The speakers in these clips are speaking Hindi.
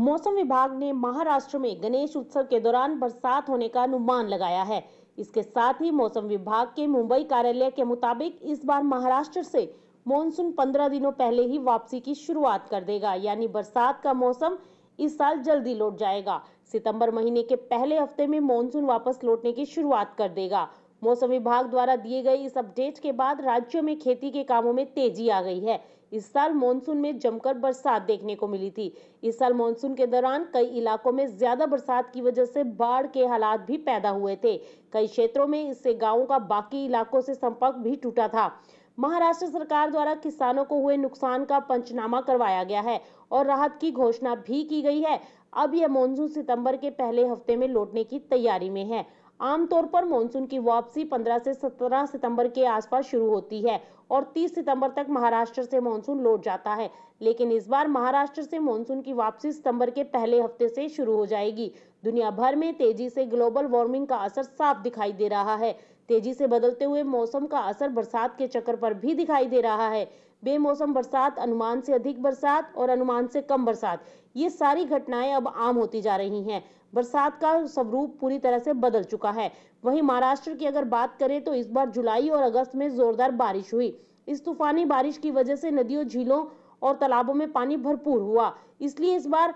मौसम विभाग ने महाराष्ट्र में गणेश उत्सव के दौरान बरसात होने का अनुमान लगाया है इसके साथ ही मौसम विभाग के मुंबई कार्यालय के मुताबिक इस बार महाराष्ट्र से मॉनसून पंद्रह दिनों पहले ही वापसी की शुरुआत कर देगा यानी बरसात का मौसम इस साल जल्दी लौट जाएगा सितंबर महीने के पहले हफ्ते में मॉनसून वापस लौटने की शुरुआत कर देगा मौसम विभाग द्वारा दिए गए इस अपडेट के बाद राज्य में खेती के कामों में तेजी आ गई है इस साल मानसून में जमकर बरसात देखने को मिली थी इस साल मानसून के दौरान कई इलाकों में ज्यादा बरसात की वजह से बाढ़ के हालात भी पैदा हुए थे कई क्षेत्रों में इससे गाँव का बाकी इलाकों से संपर्क भी टूटा था महाराष्ट्र सरकार द्वारा किसानों को हुए नुकसान का पंचनामा करवाया गया है और राहत की घोषणा भी की गई है अब यह मानसून सितंबर के पहले हफ्ते में लौटने की तैयारी में है आमतौर पर मानसून की वापसी 15 से 17 सितंबर के आसपास शुरू होती है और 30 सितंबर तक महाराष्ट्र से मानसून लौट जाता है लेकिन इस बार महाराष्ट्र से मानसून की वापसी सितंबर के पहले हफ्ते से शुरू हो जाएगी दुनिया भर में तेजी से ग्लोबल वार्मिंग का असर साफ दिखाई दे रहा है तेजी से बदलते हुए मौसम का असर बरसात के चक्कर पर भी दिखाई दे रहा है बेमौसम बरसात अनुमान से अधिक बरसात और अनुमान से कम बरसात ये सारी घटनाएं अब आम होती जा रही हैं बरसात का स्वरूप पूरी तरह से बदल चुका है वहीं महाराष्ट्र की अगर बात करें तो इस बार जुलाई और अगस्त में जोरदार बारिश हुई इस तूफानी बारिश की वजह से नदियों झीलों और तालाबों में पानी भरपूर हुआ इसलिए इस बार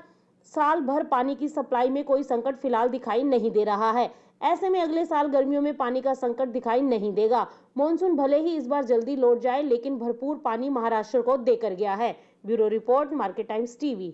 साल भर पानी की सप्लाई में कोई संकट फिलहाल दिखाई नहीं दे रहा है ऐसे में अगले साल गर्मियों में पानी का संकट दिखाई नहीं देगा मानसून भले ही इस बार जल्दी लौट जाए लेकिन भरपूर पानी महाराष्ट्र को देकर गया है bureau report Market Times TV